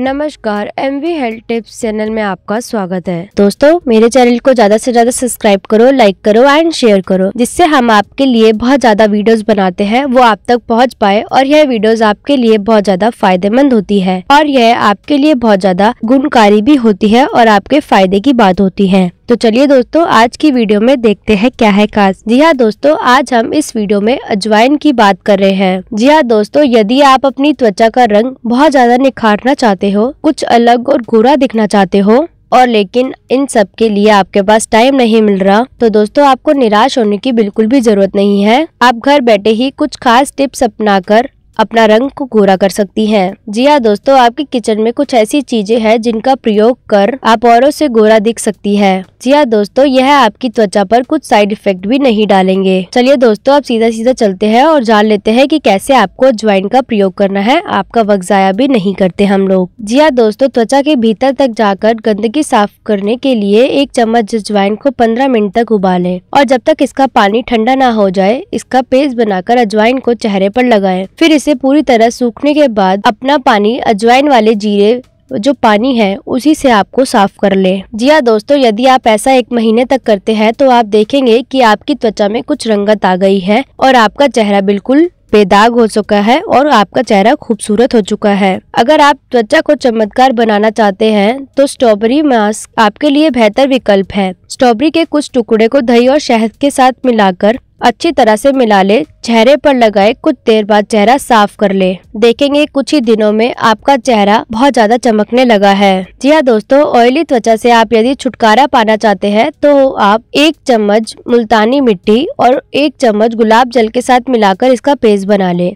नमस्कार M V health tips channel में आपका स्वागत है दोस्तों मेरे चैनल को ज्यादा से ज्यादा सब्सक्राइब करो लाइक करो एंड शेयर करो जिससे हम आपके लिए बहुत ज्यादा वीडियोस बनाते हैं वो आप तक पहुंच पाए और यह वीडियोस आपके लिए बहुत ज्यादा फायदेमंद होती है और यह आपके लिए बहुत ज्यादा गुणकारी भी होती है और आपके फायदे की बात होती है तो चलिए दोस्तों आज की वीडियो में देखते हैं क्या है खास जी हाँ दोस्तों आज हम इस वीडियो में अजवाइन की बात कर रहे हैं जी हाँ दोस्तों यदि आप अपनी त्वचा का रंग बहुत ज्यादा निखारना चाहते हो कुछ अलग और गोरा दिखना चाहते हो और लेकिन इन सब के लिए आपके पास टाइम नहीं मिल रहा तो दोस्तों आपको निराश होने की बिल्कुल भी जरूरत नहीं है आप घर बैठे ही कुछ खास टिप्स अपनाकर अपना रंग को गोरा कर सकती हैं। जी हाँ दोस्तों आपके किचन में कुछ ऐसी चीजें हैं जिनका प्रयोग कर आप औरों से गोरा दिख सकती है जी हाँ दोस्तों यह आपकी त्वचा पर कुछ साइड इफेक्ट भी नहीं डालेंगे चलिए दोस्तों आप सीधा सीधा चलते हैं और जान लेते हैं कि कैसे आपको ज्वाइन का प्रयोग करना है आपका वक्त जाया भी नहीं करते हम लोग जी हाँ दोस्तों त्वचा के भीतर तक जाकर गंदगी साफ करने के लिए एक चम्मच अजवाइन को पंद्रह मिनट तक उबाले और जब तक इसका पानी ठंडा ना हो जाए इसका पेस्ट बनाकर अजवाइन को चेहरे पर लगाए फिर इसे इसे पूरी तरह सूखने के बाद अपना पानी अजवाइन वाले जीरे जो पानी है उसी से आपको साफ कर ले जी हाँ दोस्तों यदि आप ऐसा एक महीने तक करते हैं तो आप देखेंगे कि आपकी त्वचा में कुछ रंगत आ गई है और आपका चेहरा बिल्कुल बेदाग हो चुका है और आपका चेहरा खूबसूरत हो चुका है अगर आप त्वचा को चमत्कार बनाना चाहते हैं तो स्ट्रॉबेरी मास्क आपके लिए बेहतर विकल्प है स्ट्रॉबेरी के कुछ टुकड़े को दही और शहद के साथ मिलाकर अच्छी तरह से मिला ले चेहरे पर लगाए कुछ देर बाद चेहरा साफ कर ले देखेंगे कुछ ही दिनों में आपका चेहरा बहुत ज्यादा चमकने लगा है जी हाँ दोस्तों ऑयली त्वचा से आप यदि छुटकारा पाना चाहते हैं तो आप एक चम्मच मुल्तानी मिट्टी और एक चम्मच गुलाब जल के साथ मिलाकर इसका पेस्ट बना ले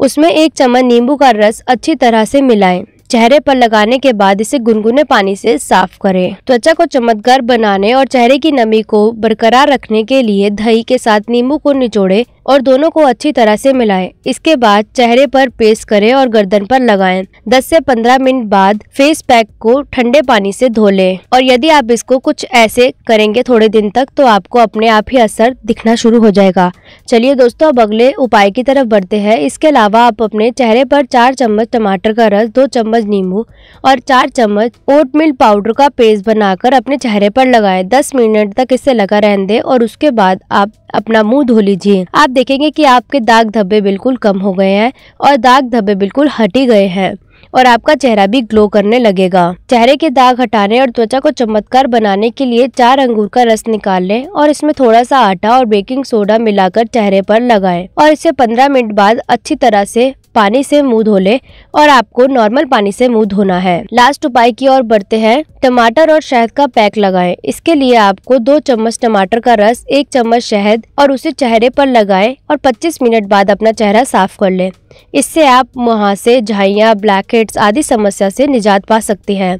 उसमें एक चम्मच नींबू का रस अच्छी तरह से मिलाएं चेहरे पर लगाने के बाद इसे गुनगुने पानी से साफ करें त्वचा को चमत्कार बनाने और चेहरे की नमी को बरकरार रखने के लिए दही के साथ नींबू को निचोड़े और दोनों को अच्छी तरह से मिलाएं। इसके बाद चेहरे पर पेस्ट करें और गर्दन पर लगाएं। 10 से 15 मिनट बाद फेस पैक को ठंडे पानी से धो लें और यदि आप इसको कुछ ऐसे करेंगे थोड़े दिन तक तो आपको अपने आप ही असर दिखना शुरू हो जाएगा चलिए दोस्तों अब अगले उपाय की तरफ बढ़ते हैं इसके अलावा आप अपने चेहरे पर चार चम्मच टमाटर का रस दो चम्मच नींबू और चार चम्मच ओट मिल्क पाउडर का पेस्ट बनाकर अपने चेहरे पर लगाए दस मिनट तक इसे लगा रहने दे और उसके बाद आप अपना मुंह धो लीजिए आप देखेंगे कि आपके दाग धब्बे बिल्कुल कम हो गए हैं और दाग धब्बे बिल्कुल हटी गए हैं और आपका चेहरा भी ग्लो करने लगेगा चेहरे के दाग हटाने और त्वचा को चमत्कार बनाने के लिए चार अंगूर का रस निकाल लें और इसमें थोड़ा सा आटा और बेकिंग सोडा मिलाकर चेहरे पर लगाएं और इसे 15 मिनट बाद अच्छी तरह से पानी से मुंह धो ले और आपको नॉर्मल पानी से मुंह धोना है लास्ट उपाय की ओर बढ़ते हैं टमाटर और शहद का पैक लगाएं। इसके लिए आपको दो चम्मच टमाटर का रस एक चम्मच शहद और उसे चेहरे पर लगाएं और 25 मिनट बाद अपना चेहरा साफ कर लें इससे आप मुहासे झाइयाँ ब्लैकेट्स आदि समस्या से निजात पा सकती हैं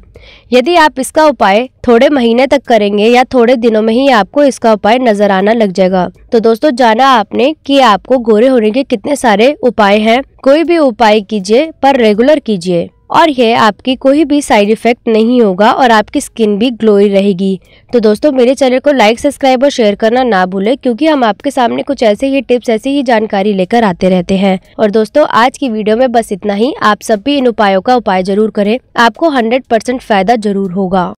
यदि आप इसका उपाय थोड़े महीने तक करेंगे या थोड़े दिनों में ही आपको इसका उपाय नजर आना लग जाएगा तो दोस्तों जाना आपने कि आपको गोरे होने के कितने सारे उपाय हैं कोई भी उपाय कीजिए पर रेगुलर कीजिए और यह आपकी कोई भी साइड इफेक्ट नहीं होगा और आपकी स्किन भी ग्लोई रहेगी तो दोस्तों मेरे चैनल को लाइक सब्सक्राइब और शेयर करना ना भूलें क्योंकि हम आपके सामने कुछ ऐसे ही टिप्स ऐसी ही जानकारी लेकर आते रहते हैं और दोस्तों आज की वीडियो में बस इतना ही आप सब भी इन उपायों का उपाय जरूर करें आपको हंड्रेड फायदा जरूर होगा